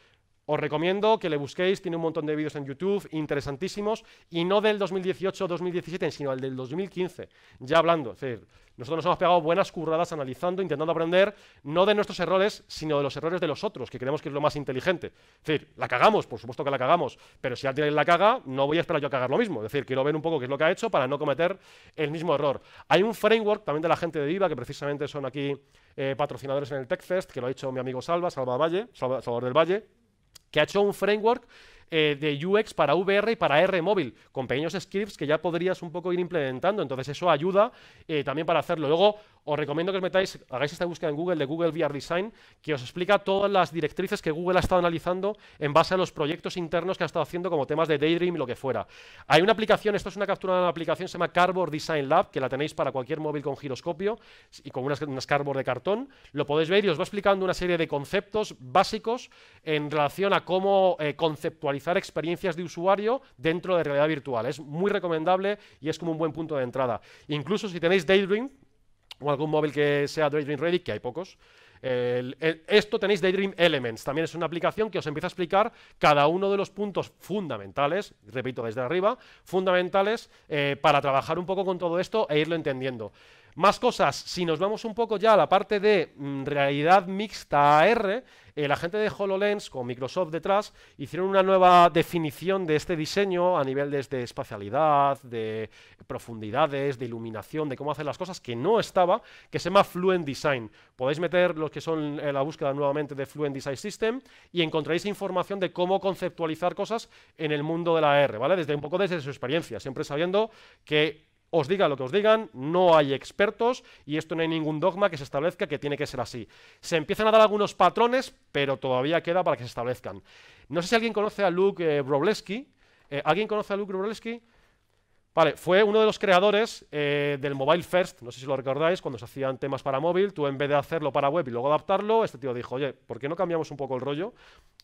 Os recomiendo que le busquéis, tiene un montón de vídeos en YouTube interesantísimos y no del 2018-2017, sino el del 2015, ya hablando. Es decir, nosotros nos hemos pegado buenas curradas analizando, intentando aprender, no de nuestros errores, sino de los errores de los otros, que creemos que es lo más inteligente. Es decir, la cagamos, por supuesto que la cagamos, pero si alguien la caga, no voy a esperar yo a cagar lo mismo. Es decir, quiero ver un poco qué es lo que ha hecho para no cometer el mismo error. Hay un framework también de la gente de Viva, que precisamente son aquí eh, patrocinadores en el TechFest, que lo ha hecho mi amigo Salva, Salva Valle, Salva, Salvador del Valle que ha hecho un framework eh, de UX para VR y para R móvil, con pequeños scripts que ya podrías un poco ir implementando. Entonces eso ayuda eh, también para hacerlo. Luego, os recomiendo que os metáis, hagáis esta búsqueda en Google de Google VR Design, que os explica todas las directrices que Google ha estado analizando en base a los proyectos internos que ha estado haciendo como temas de Daydream y lo que fuera. Hay una aplicación, esto es una captura de una aplicación, se llama Cardboard Design Lab, que la tenéis para cualquier móvil con giroscopio y con unas, unas cardboard de cartón. Lo podéis ver y os va explicando una serie de conceptos básicos en relación a cómo eh, conceptualizar experiencias de usuario dentro de realidad virtual. Es muy recomendable y es como un buen punto de entrada. Incluso si tenéis Daydream, o algún móvil que sea Daydream Ready, que hay pocos. esto tenéis Daydream Elements, también es una aplicación que os empieza a explicar cada uno de los puntos fundamentales, repito desde arriba, fundamentales eh, para trabajar un poco con todo esto e irlo entendiendo. Más cosas, si nos vamos un poco ya a la parte de mm, realidad mixta AR, el eh, agente gente de HoloLens con Microsoft detrás hicieron una nueva definición de este diseño a nivel de, espacialidad, de profundidades, de iluminación, de cómo hacer las cosas, que no estaba, que se llama Fluent Design. Podéis meter los que son en eh, la búsqueda nuevamente de Fluent Design System y encontraréis información de cómo conceptualizar cosas en el mundo de la R, ¿vale? Desde un poco desde su experiencia, siempre sabiendo que os diga lo que os digan, no hay expertos y esto no hay ningún dogma que se establezca que tiene que ser así. Se empiezan a dar algunos patrones, pero todavía queda para que se establezcan. No sé si alguien conoce a Luke eh, Wroblewski. Eh, ¿Alguien conoce a Luke Wroblewski? Vale, fue uno de los creadores eh, del Mobile First, no sé si lo recordáis, cuando se hacían temas para móvil, tú en vez de hacerlo para web y luego adaptarlo, este tío dijo, oye, ¿por qué no cambiamos un poco el rollo?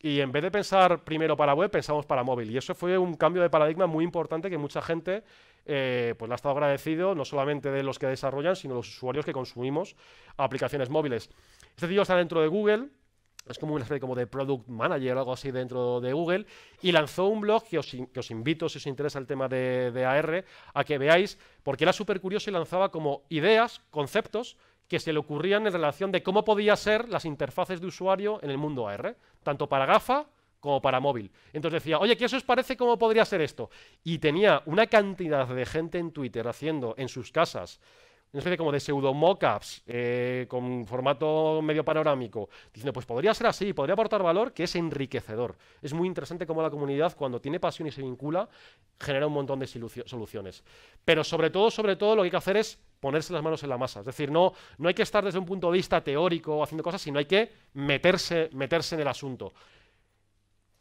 Y en vez de pensar primero para web, pensamos para móvil. Y eso fue un cambio de paradigma muy importante que mucha gente eh, pues le ha estado agradecido no solamente de los que desarrollan, sino de los usuarios que consumimos aplicaciones móviles. Este tío está dentro de Google, es como una especie como de product manager o algo así dentro de Google, y lanzó un blog que os, que os invito, si os interesa el tema de, de AR, a que veáis, porque era súper curioso y lanzaba como ideas, conceptos que se le ocurrían en relación de cómo podían ser las interfaces de usuario en el mundo AR, tanto para GAFA como para móvil. Entonces decía, oye, ¿qué os parece cómo podría ser esto? Y tenía una cantidad de gente en Twitter haciendo en sus casas una especie como de pseudo mockups eh, con formato medio panorámico, diciendo, pues podría ser así, podría aportar valor, que es enriquecedor. Es muy interesante cómo la comunidad, cuando tiene pasión y se vincula, genera un montón de soluciones. Pero sobre todo, sobre todo, lo que hay que hacer es ponerse las manos en la masa. Es decir, no, no hay que estar desde un punto de vista teórico haciendo cosas, sino hay que meterse, meterse en el asunto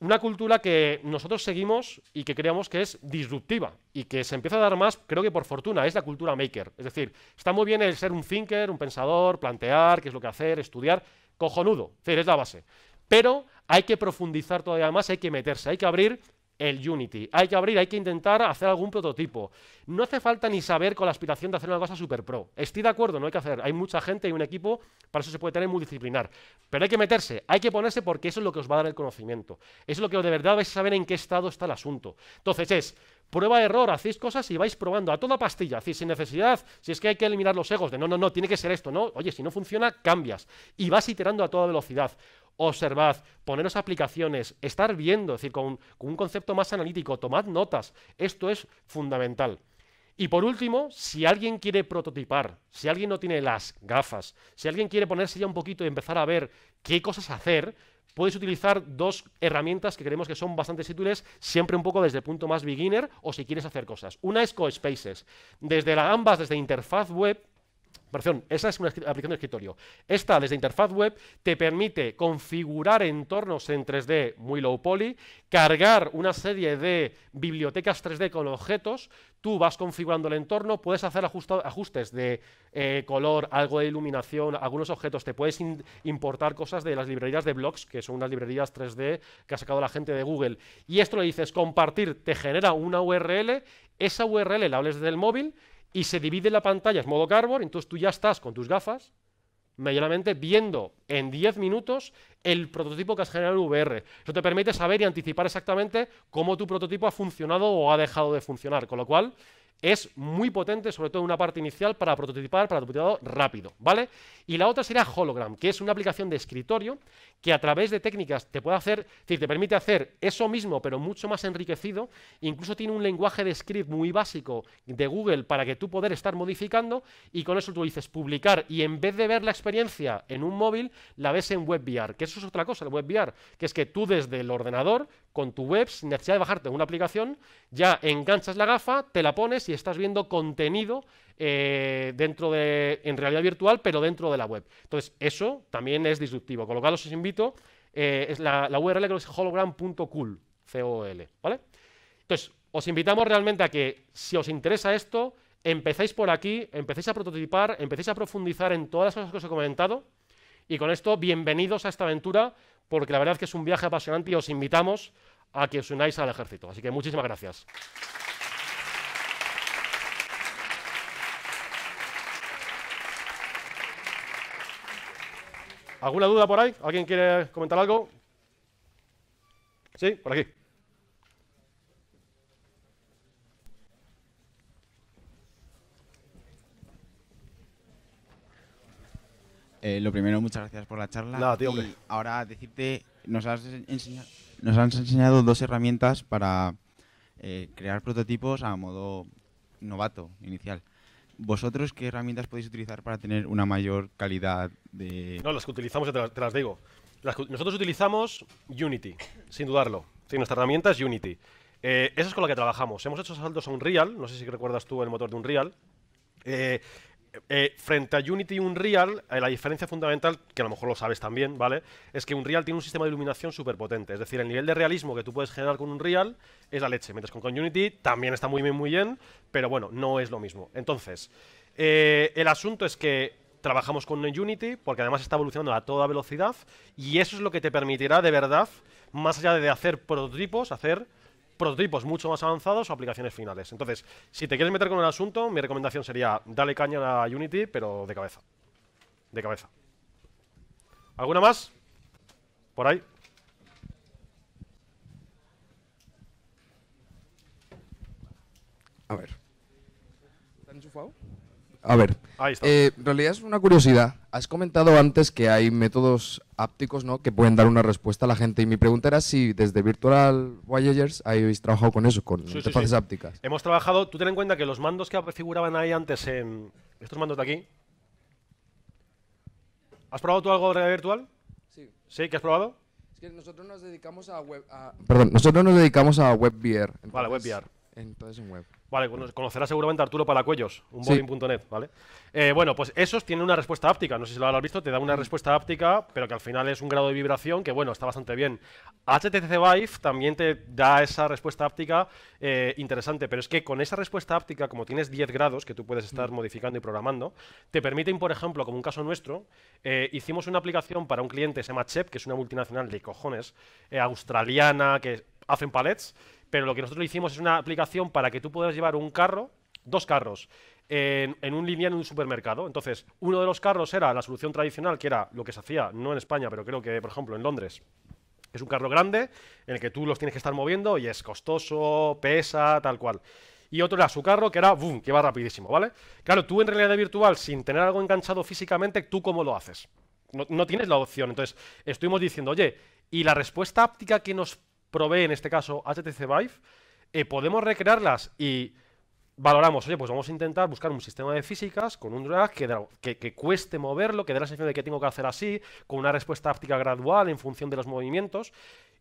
una cultura que nosotros seguimos y que creemos que es disruptiva y que se empieza a dar más, creo que por fortuna, es la cultura maker. Es decir, está muy bien el ser un thinker, un pensador, plantear qué es lo que hacer, estudiar, cojonudo, es decir, es la base. Pero hay que profundizar todavía más, hay que meterse, hay que abrir el Unity. Hay que abrir, hay que intentar hacer algún prototipo. No hace falta ni saber con la aspiración de hacer una cosa super pro. Estoy de acuerdo, no hay que hacer. Hay mucha gente y un equipo, para eso se puede tener multidisciplinar. Pero hay que meterse, hay que ponerse porque eso es lo que os va a dar el conocimiento. es lo que de verdad vais a saber en qué estado está el asunto. Entonces es prueba error, hacéis cosas y vais probando a toda pastilla, hacéis sin necesidad, si es que hay que eliminar los egos de no, no, no, tiene que ser esto, no, oye, si no funciona, cambias y vas iterando a toda velocidad observad, poneros aplicaciones, estar viendo, es decir, con, un concepto más analítico, tomad notas. Esto es fundamental. Y por último, si alguien quiere prototipar, si alguien no tiene las gafas, si alguien quiere ponerse ya un poquito y empezar a ver qué cosas hacer, puedes utilizar dos herramientas que creemos que son bastante útiles, siempre un poco desde el punto más beginner o si quieres hacer cosas. Una es CoSpaces. Desde la, ambas, desde interfaz web, esa es una aplicación de escritorio. Esta, desde interfaz web, te permite configurar entornos en 3D muy low poly, cargar una serie de bibliotecas 3D con objetos, tú vas configurando el entorno, puedes hacer ajustes de eh, color, algo de iluminación, algunos objetos, te puedes importar cosas de las librerías de blogs, que son unas librerías 3D que ha sacado la gente de Google. Y esto lo dices compartir, te genera una URL, esa URL la hables desde el móvil y se divide la pantalla, es modo cardboard, entonces tú ya estás con tus gafas, medianamente viendo en 10 minutos el prototipo que has generado en VR. Eso te permite saber y anticipar exactamente cómo tu prototipo ha funcionado o ha dejado de funcionar, con lo cual es muy potente, sobre todo en una parte inicial, para prototipar, para computador rápido, ¿vale? Y la otra sería Hologram, que es una aplicación de escritorio que a través de técnicas te puede hacer, decir, te permite hacer eso mismo, pero mucho más enriquecido. Incluso tiene un lenguaje de script muy básico de Google para que tú poder estar modificando y con eso tú dices publicar y en vez de ver la experiencia en un móvil, la ves en WebVR, que eso es otra cosa, el WebVR, que es que tú desde el ordenador con tu web, sin necesidad de bajarte una aplicación, ya enganchas la gafa, te la pones y estás viendo contenido eh, dentro de, en realidad virtual, pero dentro de la web. Entonces, eso también es disruptivo. Con lo cual os invito, eh, es la, la, URL que es hologram.cool, c -O -L, ¿vale? Entonces, os invitamos realmente a que, si os interesa esto, ...empezáis por aquí, empecéis a prototipar, empecéis a profundizar en todas las cosas que os he comentado. Y con esto, bienvenidos a esta aventura, porque la verdad es que es un viaje apasionante y os invitamos a que os unáis al ejército. Así que muchísimas gracias. ¿Alguna duda por ahí? ¿Alguien quiere comentar algo? Sí, por aquí. Eh, lo primero, muchas gracias por la charla. ahora decirte, nos has enseñado nos han enseñado dos herramientas para eh, crear prototipos a modo novato, inicial. ¿Vosotros qué herramientas podéis utilizar para tener una mayor calidad de...? No, las que utilizamos, te las, te las digo. nosotros utilizamos Unity, sin dudarlo. Sí, nuestra herramienta es Unity. Eh, esa es con la que trabajamos. Hemos hecho saltos a Unreal, no sé si recuerdas tú el motor de Unreal. Eh, eh, frente a Unity y Unreal, eh, la diferencia fundamental, que a lo mejor lo sabes también, ¿vale? Es que Unreal tiene un sistema de iluminación súper potente. Es decir, el nivel de realismo que tú puedes generar con Unreal es la leche. Mientras que con Unity también está muy bien, muy bien, pero bueno, no es lo mismo. Entonces, eh, el asunto es que trabajamos con Unity porque además está evolucionando a toda velocidad y eso es lo que te permitirá de verdad, más allá de hacer prototipos, hacer prototipos mucho más avanzados o aplicaciones finales. Entonces, si te quieres meter con el asunto, mi recomendación sería dale caña a Unity, pero de cabeza. De cabeza. ¿Alguna más? Por ahí. A ver. A ver. Ahí está. Eh, en realidad es una curiosidad. Has comentado antes que hay métodos ápticos ¿no? que pueden dar una respuesta a la gente. Y mi pregunta era si desde Virtual Voyagers habéis trabajado con eso, con sí, interfaces ápticas. Hemos trabajado, tú ten en cuenta que los mandos que figuraban ahí antes, en estos mandos de aquí. ¿Has probado tú algo de realidad virtual? Sí. ¿Sí? ¿Qué has probado? Es que nosotros nos dedicamos a web. Perdón, nosotros nos dedicamos a WebVR. vale, WebVR. Entonces en web. Vale, conocerá seguramente a Arturo Palacuellos, bowling.net, ¿vale? Eh, bueno, pues esos tienen una respuesta áptica, no sé si lo habrás visto, te da una mm. respuesta áptica, pero que al final es un grado de vibración que, bueno, está bastante bien. HTC Vive también te da esa respuesta áptica eh, interesante, pero es que con esa respuesta áptica, como tienes 10 grados que tú puedes mm. estar modificando y programando, te permiten, por ejemplo, como un caso nuestro, eh, hicimos una aplicación para un cliente, se llama Chep, que es una multinacional de cojones, australiana, que hacen palets, pero lo que nosotros hicimos es una aplicación para que tú puedas llevar un carro, dos carros, en, un lineal en un supermercado. Entonces, uno de los carros era la solución tradicional, que era lo que se hacía, no en España, pero creo que, por ejemplo, en Londres. Es un carro grande en el que tú los tienes que estar moviendo y es costoso, pesa, tal cual. Y otro era su carro, que era boom, que va rapidísimo, ¿vale? Claro, tú en realidad virtual, sin tener algo enganchado físicamente, ¿tú cómo lo haces? No, no tienes la opción. Entonces, estuvimos diciendo, oye, y la respuesta áptica que nos probé, en este caso, HTC Vive, eh, podemos recrearlas y valoramos, oye, pues vamos a intentar buscar un sistema de físicas con un drag que, cueste moverlo, que dé la sensación de que tengo que hacer así, con una respuesta óptica gradual en función de los movimientos.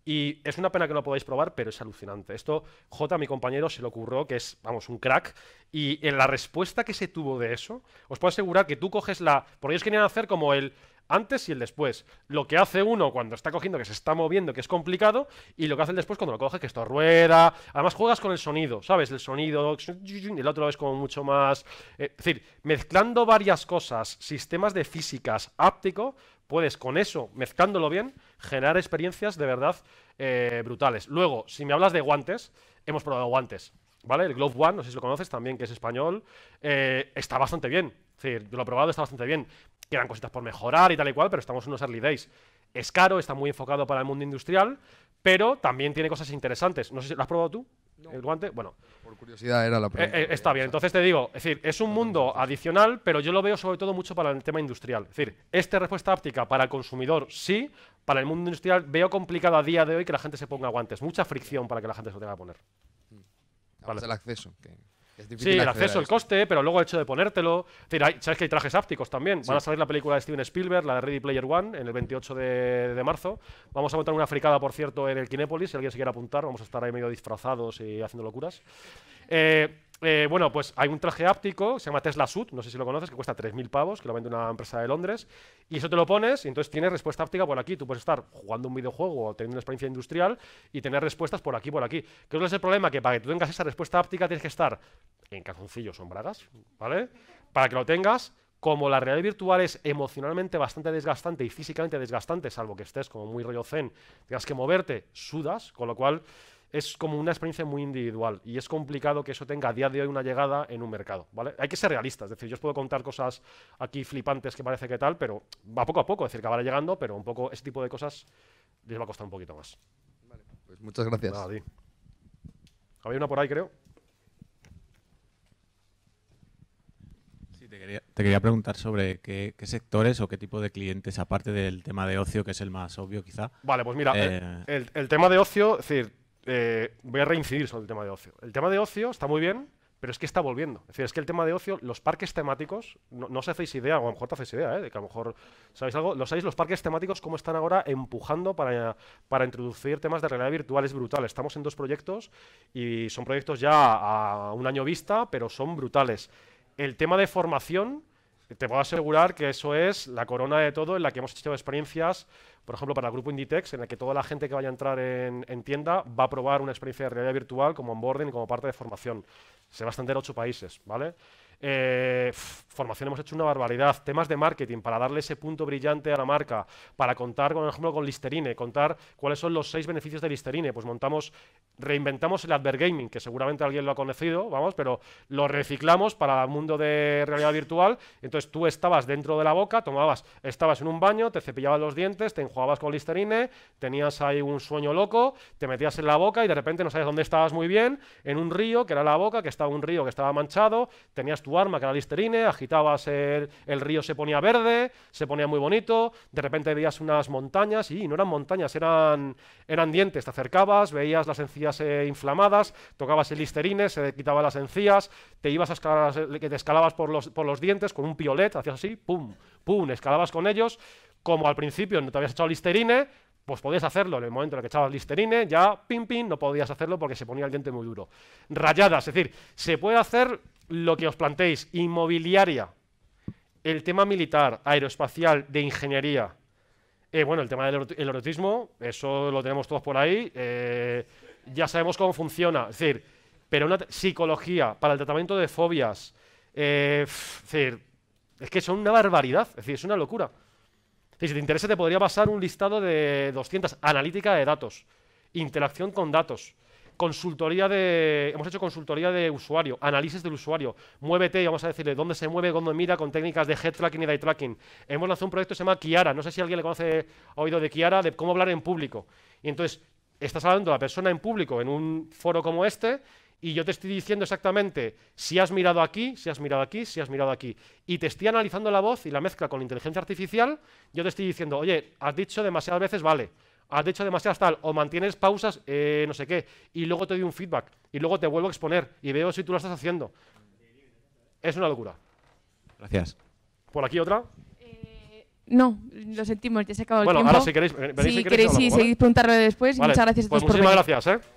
Y es una pena que no lo podáis probar, pero es alucinante. Esto J, mi compañero, se le ocurrió, que es, vamos, un crack. Y en la respuesta que se tuvo de eso, os puedo asegurar que tú coges la... Porque ellos querían hacer como el, antes y el después. Lo que hace uno cuando está cogiendo, que se está moviendo, que es complicado, y lo que hace el después cuando lo coge, que esto rueda. Además, juegas con el sonido, ¿sabes? El sonido, el otro es como mucho más. Eh, es decir, mezclando varias cosas, sistemas de físicas, áptico, puedes con eso, mezclándolo bien, generar experiencias de verdad eh, brutales. Luego, si me hablas de guantes, hemos probado guantes. ¿Vale? El Glove One, no sé si lo conoces también, que es español, eh, está bastante bien. Es yo lo he probado, está bastante bien. Quedan cositas por mejorar y tal y cual, pero estamos en unos early days. Es caro, está muy enfocado para el mundo industrial, pero también tiene cosas interesantes. No sé si lo has probado tú, el guante. Bueno. Por curiosidad era la pregunta. Eh, eh, está bien, entonces te digo, es decir, es un mundo adicional, pero yo lo veo sobre todo mucho para el tema industrial. Es decir, esta respuesta áptica para el consumidor sí, para el mundo industrial veo complicado a día de hoy que la gente se ponga guantes. Mucha fricción para que la gente se lo tenga que poner. Mm. Vale. el acceso sí, el acceso, el coste, pero luego el hecho de ponértelo. sabes que hay trajes ápticos también. Van a salir la película de Steven Spielberg, la de Ready Player One, en el 28 de, marzo. Vamos a montar una fricada, por cierto, en el Kinépolis. Si alguien se quiere apuntar, vamos a estar ahí medio disfrazados y haciendo locuras. Eh, eh, bueno, pues hay un traje áptico, se llama Tesla Suit, no sé si lo conoces, que cuesta 3.000 pavos, que lo vende una empresa de Londres, y eso te lo pones y entonces tienes respuesta áptica por aquí. Tú puedes estar jugando un videojuego o teniendo una experiencia industrial y tener respuestas por aquí, por aquí. ¿Qué es el problema? Que para que tú tengas esa respuesta áptica tienes que estar en calzoncillos o en bragas, ¿vale? Para que lo tengas, como la realidad virtual es emocionalmente bastante desgastante y físicamente desgastante, salvo que estés como muy rollo zen, tengas que moverte, sudas, con lo cual es como una experiencia muy individual y es complicado que eso tenga a día de hoy una llegada en un mercado, ¿vale? Hay que ser realistas, es decir, yo os puedo contar cosas aquí flipantes que parece que tal, pero va poco a poco, es decir, va llegando, pero un poco ese tipo de cosas les va a costar un poquito más. Vale, pues muchas gracias. Había una por ahí, creo. Sí, te quería, preguntar sobre qué, sectores o qué tipo de clientes, aparte del tema de ocio, que es el más obvio quizá. Vale, pues mira, eh, el tema de ocio, es decir, eh, voy a reincidir sobre el tema de ocio. El tema de ocio está muy bien, pero es que está volviendo. Es decir, es que el tema de ocio, los parques temáticos, no, no os hacéis idea, o a lo mejor te hacéis idea, ¿eh? de que a lo mejor sabéis algo, lo sabéis, los parques temáticos cómo están ahora empujando para, para introducir temas de realidad virtual, es brutal. Estamos en dos proyectos y son proyectos ya a un año vista, pero son brutales. El tema de formación, te puedo asegurar que eso es la corona de todo en la que hemos hecho experiencias, por ejemplo, para el grupo Inditex, en el que toda la gente que vaya a entrar en, tienda va a probar una experiencia de realidad virtual como onboarding, como parte de formación. Se va a extender a ocho países, ¿vale? Eh, formación hemos hecho una barbaridad. Temas de marketing, para darle ese punto brillante a la marca, para contar, por ejemplo, con Listerine, contar cuáles son los seis beneficios de Listerine. Pues montamos, reinventamos el Advergaming, que seguramente alguien lo ha conocido, vamos, pero lo reciclamos para el mundo de realidad virtual. Entonces tú estabas dentro de la boca, tomabas, estabas en un baño, te cepillabas los dientes, te enjuagabas con Listerine, tenías ahí un sueño loco, te metías en la boca y de repente no sabes dónde estabas muy bien, en un río, que era la boca, que estaba un río que estaba manchado, tenías tu arma, que era Listerine, agitabas el, el río, se ponía verde, se ponía muy bonito, de repente veías unas montañas, y no eran montañas, eran, eran dientes, te acercabas, veías las encías eh, inflamadas, tocabas el Listerine, se quitaba las encías, te ibas a escalar, que te escalabas por los, por los dientes con un piolet, hacías así, pum, pum, escalabas con ellos, como al principio no te habías echado Listerine, pues podías hacerlo en el momento en el que echabas listerine, ya pim pim, no podías hacerlo porque se ponía el diente muy duro. Rayadas, es decir, se puede hacer lo que os planteéis, inmobiliaria, el tema militar, aeroespacial, de ingeniería, eh, bueno, el tema del erotismo, eso lo tenemos todos por ahí, eh, ya sabemos cómo funciona, es decir, pero una psicología para el tratamiento de fobias, eh, es decir, es que son una barbaridad, es decir, es una locura. si te interesa, te podría pasar un listado de 200, analítica de datos, interacción con datos, Consultoría de. Hemos hecho consultoría de usuario, análisis del usuario. Muévete y vamos a decirle dónde se mueve, dónde mira, con técnicas de head tracking y eye tracking. Hemos lanzado un proyecto que se llama Kiara. No sé si alguien le conoce, ha oído de Kiara, de cómo hablar en público. Y entonces, estás hablando a la persona en público en un foro como este y yo te estoy diciendo exactamente si has mirado aquí, si has mirado aquí, si has mirado aquí. Y te estoy analizando la voz y la mezcla con inteligencia artificial, yo te estoy diciendo, oye, has dicho demasiadas veces, vale has hecho demasiadas tal, o mantienes pausas, eh, no sé qué, y luego te doy un feedback, y luego te vuelvo a exponer, y veo si tú lo estás haciendo. Es una locura. Gracias. ¿Por aquí otra? Eh, no, lo sentimos, ya se acabó el tiempo. Bueno, ahora si queréis, si queréis, si seguís después. muchas gracias a pues todos pues por Muchísimas gracias, ¿eh?